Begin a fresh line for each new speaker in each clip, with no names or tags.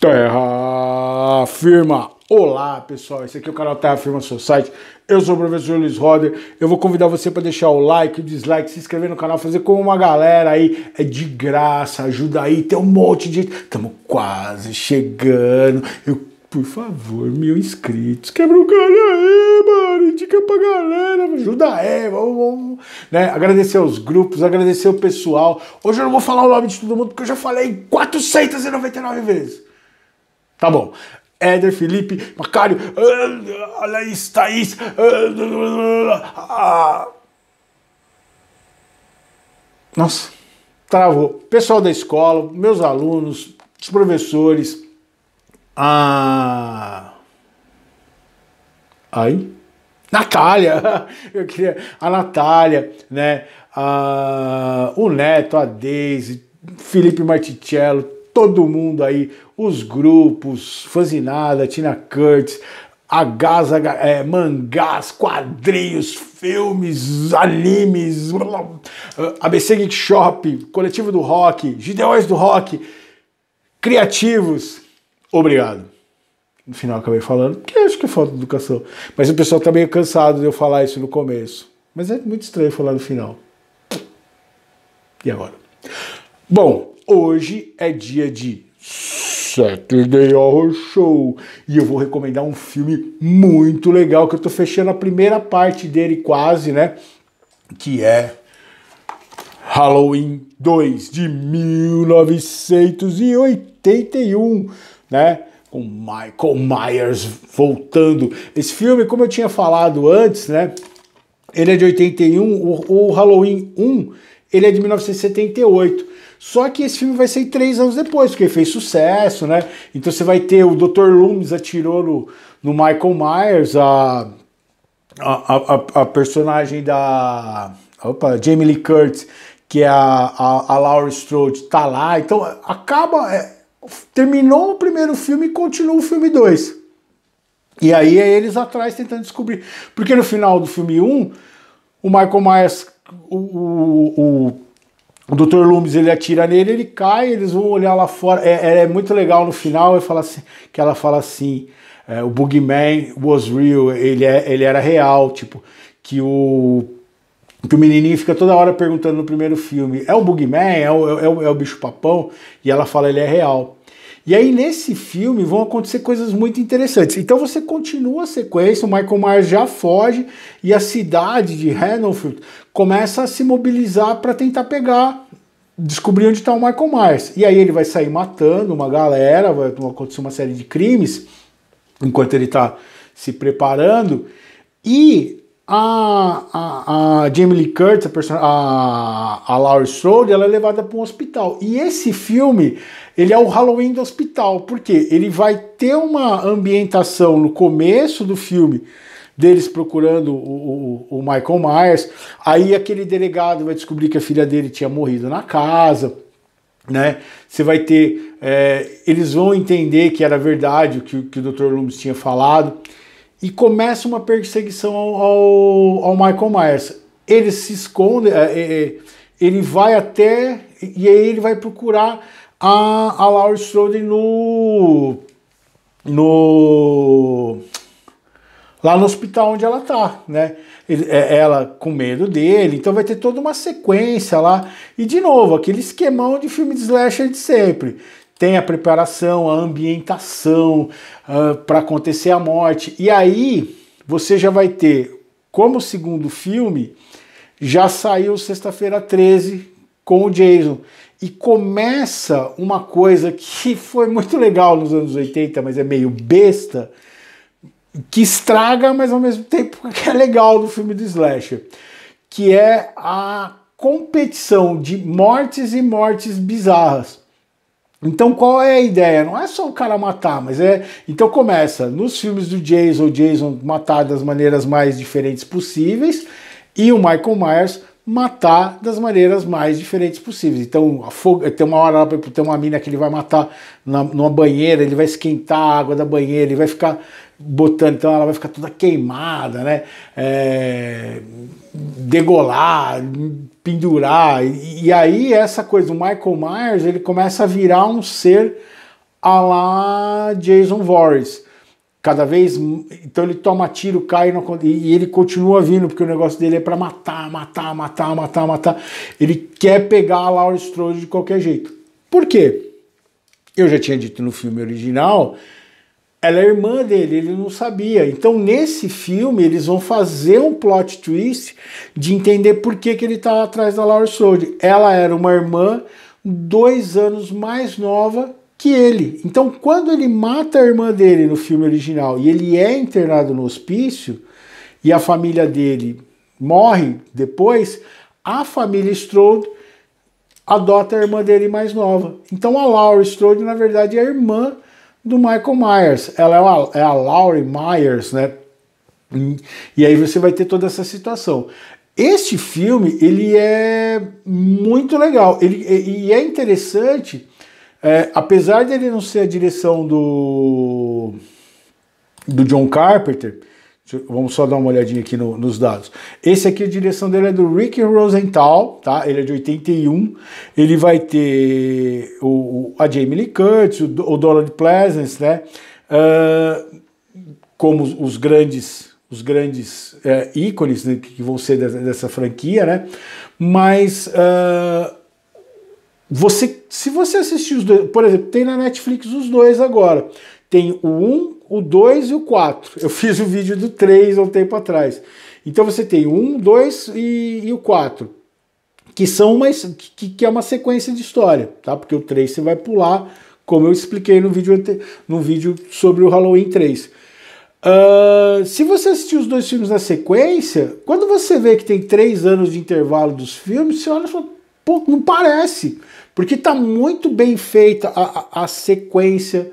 Terra Firma! Olá pessoal, esse aqui é o canal Terra Firma Society, eu sou o professor Luiz Roder, eu vou convidar você para deixar o like, o dislike, se inscrever no canal, fazer como uma galera aí, é de graça, ajuda aí, tem um monte de gente, estamos quase chegando, eu, por favor, mil inscritos, quebra o galho aí, mano, indica pra galera, ajuda aí, vamos, vamos, né, agradecer aos grupos, agradecer o pessoal, hoje eu não vou falar o nome de todo mundo, porque eu já falei 499 vezes, Tá bom. Éder, Felipe, Macário, Anaís, ah, Thaís. Ah, ah, Nossa, travou. Pessoal da escola, meus alunos, os professores. A. Aí. Natália, eu queria. A Natália, né? o Neto, a Deise, Felipe Marticello, todo mundo aí, os grupos, Fanzinada, Tina Curtis, Agás, é, mangás, quadrinhos, filmes, animes, ABC Geek Shop, Coletivo do Rock, Gideões do Rock, Criativos. Obrigado. No final acabei falando, que acho que é falta de educação. Mas o pessoal tá meio cansado de eu falar isso no começo. Mas é muito estranho falar no final. E agora? Bom, Hoje é dia de Saturday Horror Show e eu vou recomendar um filme muito legal que eu tô fechando a primeira parte dele quase, né? Que é Halloween 2 de 1981, né? Com Michael Myers voltando. Esse filme, como eu tinha falado antes, né? ele é de 81, o, o Halloween 1, ele é de 1978. Só que esse filme vai sair três anos depois, porque fez sucesso, né? Então você vai ter o Dr. Loomis atirou no, no Michael Myers, a, a, a, a personagem da opa, Jamie Lee Curtis, que é a, a, a Laura Strode, tá lá. Então acaba, é, terminou o primeiro filme e continua o filme 2. E aí é eles atrás tentando descobrir. Porque no final do filme 1, o Michael Myers, o, o, o, o Dr. Loomis, ele atira nele, ele cai, eles vão olhar lá fora. É, é, é muito legal no final ele fala assim, que ela fala assim: é, o Boogeyman was real, ele, é, ele era real, tipo, que o. Que o menininho fica toda hora perguntando no primeiro filme: é o Boogeyman? É o, é o, é o bicho-papão? E ela fala: ele é real. E aí, nesse filme, vão acontecer coisas muito interessantes. Então, você continua a sequência, o Michael Myers já foge e a cidade de Hanfield começa a se mobilizar para tentar pegar, descobrir onde está o Michael Myers. E aí, ele vai sair matando uma galera, vai acontecer uma série de crimes enquanto ele está se preparando. E a, ah, a, a, Jamie Lee Curtis, a, person... a, a Laurie Strode, ela é levada para um hospital. E esse filme, ele é o Halloween do hospital, porque ele vai ter uma ambientação no começo do filme deles procurando o, o, o Michael Myers. Aí aquele delegado vai descobrir que a filha dele tinha morrido na casa né? Você vai ter, é, eles vão entender que era verdade o que, que o Dr. Loomis tinha falado e começa uma perseguição ao, ao Michael Myers. Ele se esconde, é, é, é, ele vai até e aí ele vai procurar a, a Laura Strode no no lá no hospital onde ela tá, né? ela com medo dele, então vai ter toda uma sequência lá. E de novo, aquele esquemão de filme de slasher de sempre tem a preparação, a ambientação uh, ah, para acontecer a morte. E aí você já vai ter, como segundo filme, já saiu sexta-feira 13 com o Jason. E começa uma coisa que foi muito legal nos anos 80, mas é meio besta, que estraga, mas ao mesmo tempo que é legal do filme do Slasher, que é a competição de mortes e mortes bizarras. Então qual é a ideia? Não é só o cara matar, mas é. Então começa nos filmes do Jason, o Jason matar das maneiras mais diferentes possíveis e o Michael Myers matar das maneiras mais diferentes possíveis. Então, tem uma hora para ter uma mina que ele vai matar na, numa banheira, ele vai esquentar a água da banheira, ele vai ficar botando, então ela vai ficar toda queimada, né? É, degolar, pendurar. E, e, aí essa coisa do Michael Myers, ele começa a virar um ser a lá Jason Voorhees. Cada vez, então ele toma tiro, cai não, e ele continua vindo, porque o negócio dele é para matar, matar, matar, matar, matar. Ele quer pegar a Laura Strode de qualquer jeito. Por quê? Eu já tinha dito no filme original ela é irmã dele, ele não sabia. Então, nesse filme, eles vão fazer um plot twist de entender por que, que ele está atrás da Laura Strode. Ela era uma irmã dois anos mais nova que ele. Então, quando ele mata a irmã dele no filme original e ele é internado no hospício e a família dele morre depois, a família Strode adota a irmã dele mais nova. Então, a Laura Strode, na verdade, é a irmã do Michael Myers. Ela é, uma, é a Laurie Myers, né? E aí você vai ter toda essa situação. Este filme ele é muito legal ele, e é interessante, é, apesar dele não ser a direção do, do John Carpenter, Vamos só dar uma olhadinha aqui no, nos dados. Esse aqui, a direção dele é do Rick Rosenthal, tá? Ele é de 81. Ele vai ter o, a Jamie Lee Curtis, o, o Donald Pleasence, né? Uh, como os grandes os grandes é, ícones né, que vão ser dessa, dessa franquia, né? Mas uh, você, se você assistir os dois, por exemplo, tem na Netflix os dois agora. Tem o 1, o 2 e o 4. Eu fiz o vídeo do 3 há um tempo atrás. Então você tem o 1, 2 e, e o 4, que são uma, que, que, é uma sequência de história, tá? Porque o 3 você vai pular, como eu expliquei no vídeo, no vídeo sobre o Halloween 3. Uh, se você assistir os dois filmes na sequência, quando você vê que tem três anos de intervalo dos filmes, você olha e fala, pô, não parece, porque tá muito bem feita a, a, a sequência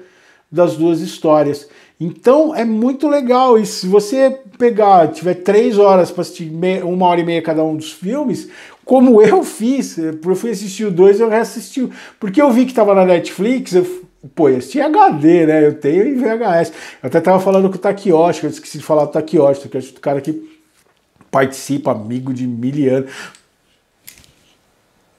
das duas histórias. Então é muito legal. E se você pegar, tiver três horas para assistir meia, uma hora e meia cada um dos filmes, como eu fiz, eu fui assistir o dois, eu reassisti. Porque eu vi que estava na Netflix, eu, pô, eu assisti HD, né? Eu tenho em VHS. Eu até tava falando com o Takiyoshi, eu esqueci de falar do Takiyoshi, Takiyoshi é o cara que participa, amigo de mil anos.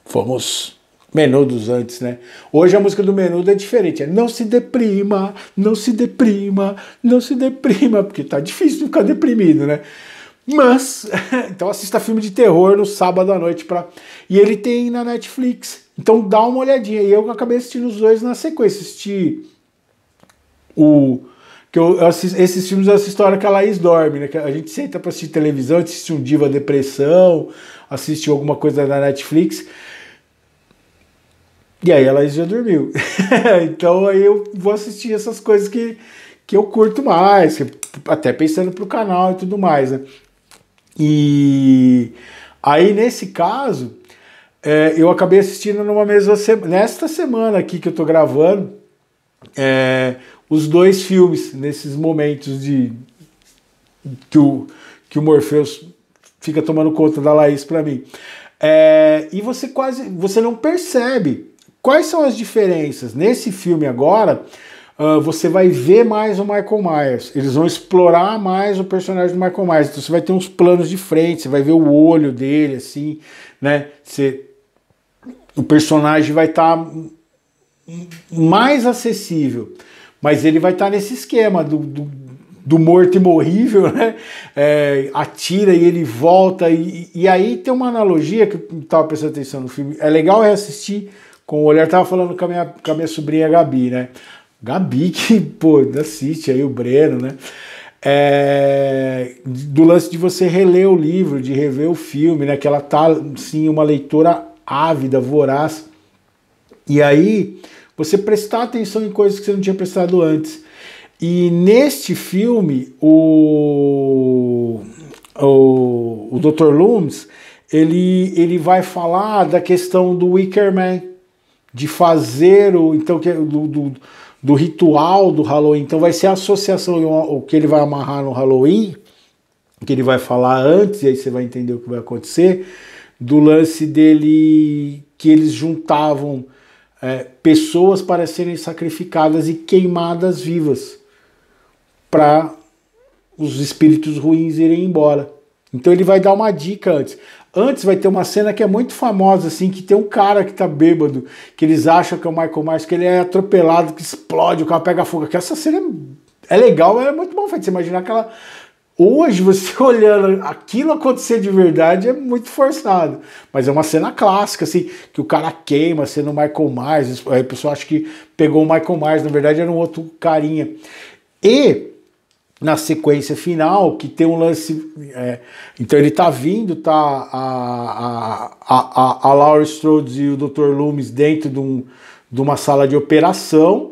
Fomos. Menudos antes, né? Hoje a música do Menudo é diferente. É não se deprima, não se deprima, não se deprima, porque tá difícil ficar deprimido, né? Mas, então assista filme de terror no sábado à noite para E ele tem na Netflix. Então dá uma olhadinha. E eu acabei assistindo os dois na sequência. Assisti o que eu, eu esses filmes eu assisto a hora que a Laís dorme, né? A gente senta para assistir televisão, assistir um Diva Depressão, assistir alguma coisa na Netflix. E aí a Laís já dormiu. então aí eu vou assistir essas coisas que, que eu curto mais, até pensando pro canal e tudo mais, né? E aí nesse caso, é, eu acabei assistindo numa mesma semana, nesta semana aqui que eu tô gravando, é, os dois filmes nesses momentos de que o, que o Morpheus fica tomando conta da Laís para mim. É, e você quase, você não percebe Quais são as diferenças? Nesse filme agora, uh, você vai ver mais o Michael Myers. Eles vão explorar mais o personagem do Michael Myers. Então você vai ter uns planos de frente, você vai ver o olho dele, assim, né? Você... O personagem vai estar tá mais acessível. Mas ele vai estar tá nesse esquema do, do, do morto e morrível, né? É, atira e ele volta. E, e aí tem uma analogia que eu estava prestando atenção no filme. É legal reassistir. assistir com o olhar, tava falando com a minha, com a minha sobrinha Gabi, né? Gabi que, pô, assiste aí o Breno, né? É, do lance de você reler o livro, de rever o filme, né? Que ela tá, sim, uma leitora ávida, voraz. E aí, você prestar atenção em coisas que você não tinha prestado antes. E neste filme, o, o, o Dr. Loomis, ele, ele vai falar da questão do Wicker Man, de fazer o então que é do, do, do, ritual do Halloween. Então vai ser a associação o que ele vai amarrar no Halloween, que ele vai falar antes e aí você vai entender o que vai acontecer do lance dele que eles juntavam é, pessoas para serem sacrificadas e queimadas vivas para os espíritos ruins irem embora. Então ele vai dar uma dica antes. Antes vai ter uma cena que é muito famosa, assim, que tem um cara que tá bêbado, que eles acham que é o Michael Myers, que ele é atropelado, que explode, o carro pega fogo. Que essa cena é, é legal, é muito bom feito. Você imaginar aquela. Hoje, você olhando aquilo acontecer de verdade é muito forçado. Mas é uma cena clássica, assim, que o cara queima, sendo assim, o Michael Myers. Aí o pessoal acha que pegou o Michael Myers, na verdade era um outro carinha. E na sequência final que tem um lance. É, então ele tá vindo, tá a, a, a, a Laura Strode e o Dr. Loomis dentro de, um, de uma sala de operação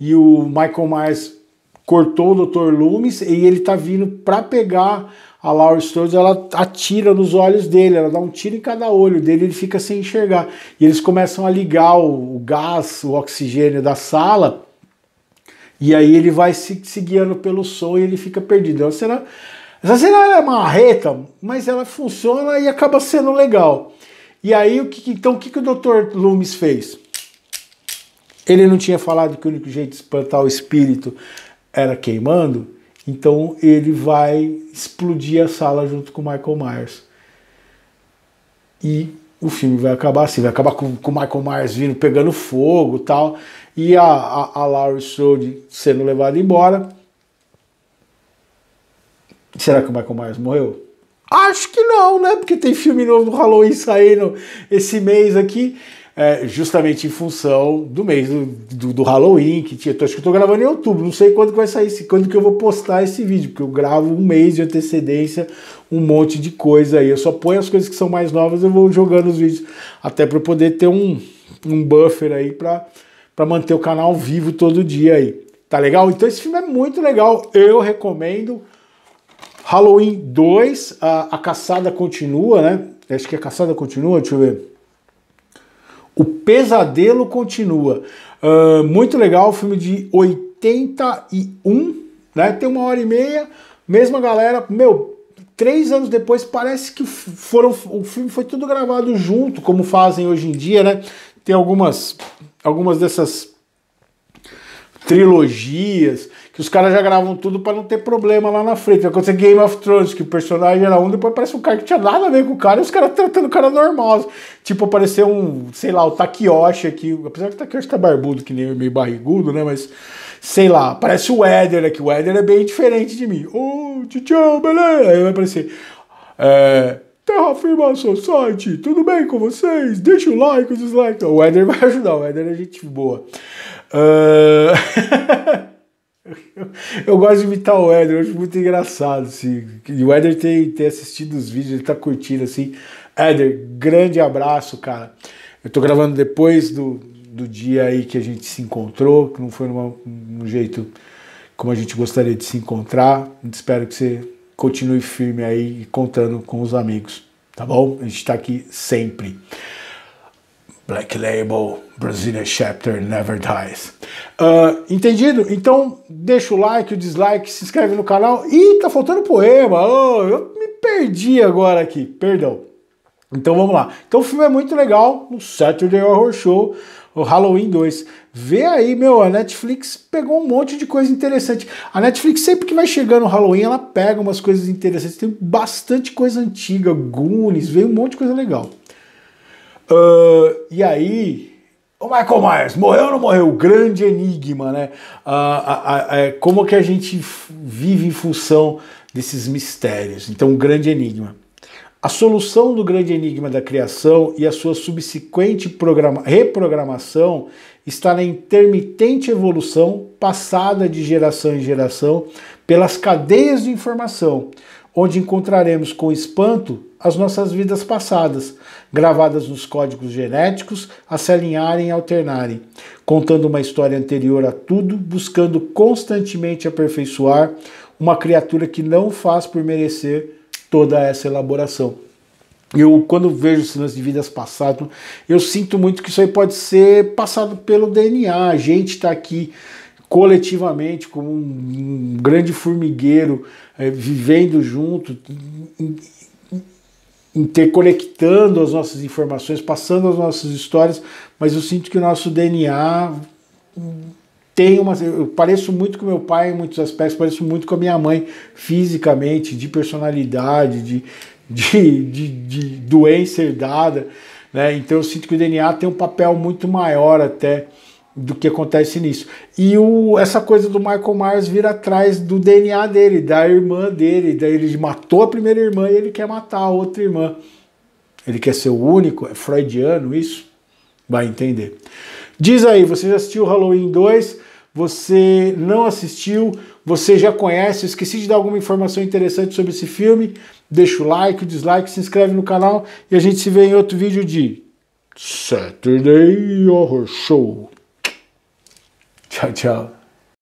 e o Michael Myers cortou o Dr. Loomis e ele tá vindo para pegar a Laura Strode, ela atira nos olhos dele, ela dá um tiro em cada olho dele, ele fica sem enxergar. E eles começam a ligar o, o gás, o oxigênio da sala e aí ele vai se, se guiando pelo som e ele fica perdido. É então, será, essa cena é marreta, mas ela funciona e acaba sendo legal. E aí, o que, então, o que, que o Dr. Loomis fez? Ele não tinha falado que o único jeito de espantar o espírito era queimando? Então ele vai explodir a sala junto com o Michael Myers. E o filme vai acabar assim, vai acabar com o Michael Myers vindo pegando fogo tal, e a, a, a Laurie Strode sendo levada embora. Será que o Michael Myers morreu? Acho que não, né? Porque tem filme novo do Halloween saindo esse mês aqui é, justamente em função do mês do, do, do Halloween, que tinha. Acho que eu tô gravando em outubro, não sei quando que vai sair, quando que eu vou postar esse vídeo, porque eu gravo um mês de antecedência, um monte de coisa aí. Eu só ponho as coisas que são mais novas, eu vou jogando os vídeos, até para poder ter um, um buffer aí para manter o canal vivo todo dia aí. Tá legal? Então esse filme é muito legal, eu recomendo. Halloween 2, a, a caçada continua, né? Acho que a caçada continua, deixa eu ver. O Pesadelo continua. Uh, muito legal, filme de 81, né? Tem uma hora e meia, mesma galera. Meu, três anos depois parece que foram. O filme foi tudo gravado junto, como fazem hoje em dia, né? Tem algumas, algumas dessas trilogias que os caras já gravam tudo para não ter problema lá na frente. Vai acontecer Game of Thrones, que o personagem era um, depois aparece um cara que tinha nada a ver com o cara, e os caras tratando o cara normal. Tipo, apareceu um, sei lá, o Takeyoshi aqui, apesar que o Takeyoshi tá barbudo, que nem meio barrigudo, né, mas... Sei lá, parece o Éder aqui. O Éder é bem diferente de mim. Ô, oh, tchau, beleza? Aí vai aparecer. É, Terrafirma Society, tudo bem com vocês? Deixa o like, o dislike. O Éder vai ajudar, o Éder é gente boa. Uh... Eu, gosto de imitar o Éder, eu acho muito engraçado. Assim. E o Éder tem, ter assistido os vídeos, ele tá curtindo assim. Éder, grande abraço, cara. Eu tô gravando depois do, do dia aí que a gente se encontrou, que não foi numa, num jeito como a gente gostaria de se encontrar. Espero que você continue firme aí e contando com os amigos, tá bom? A gente está aqui sempre. Black Label, Brazilian Chapter Never Dies. Uh, entendido? Então deixa o like, o dislike, se inscreve no canal. Ih, tá faltando poema. Oh, eu me perdi agora aqui, perdão. Então vamos lá. Então o filme é muito legal, no Saturday Horror Show, o Halloween 2. Vê aí, meu, a Netflix pegou um monte de coisa interessante. A Netflix, sempre que vai chegando o Halloween, ela pega umas coisas interessantes. Tem bastante coisa antiga, Goonies, veio um monte de coisa legal. Uh, e aí, o Michael Myers, morreu ou não morreu? O grande enigma, né? Uh, uh, como que a gente vive em função desses mistérios? Então, o um grande enigma. A solução do grande enigma da criação e a sua subsequente reprogramação está na intermitente evolução passada de geração em geração pelas cadeias de informação, onde encontraremos com espanto as nossas vidas passadas, gravadas nos códigos genéticos a se alinharem e alternarem, contando uma história anterior a tudo, buscando constantemente aperfeiçoar uma criatura que não faz por merecer toda essa elaboração. Eu, quando vejo sinais de vidas passadas, eu sinto muito que isso aí pode ser passado pelo DNA. A gente está aqui coletivamente, como um, grande formigueiro, é, vivendo junto, interconectando as nossas informações, passando as nossas histórias, mas eu sinto que o nosso DNA tem uma. Eu pareço muito com meu pai em muitos aspectos, pareço muito com a minha mãe fisicamente, de personalidade, de, de, de, de doença herdada. Né? Então eu sinto que o DNA tem um papel muito maior até do que acontece nisso. E o, essa coisa do Michael Myers vir atrás do DNA dele, da irmã dele, daí ele matou a primeira irmã e ele quer matar a outra irmã. Ele quer ser o único, é freudiano isso? Vai entender. Diz aí, você já assistiu Halloween 2? Você não assistiu? Você já conhece? Eu esqueci de dar alguma informação interessante sobre esse filme? Deixa o like, o dislike, se inscreve no canal e a gente se vê em outro vídeo de Saturday Horror Show. Ciao, ciao.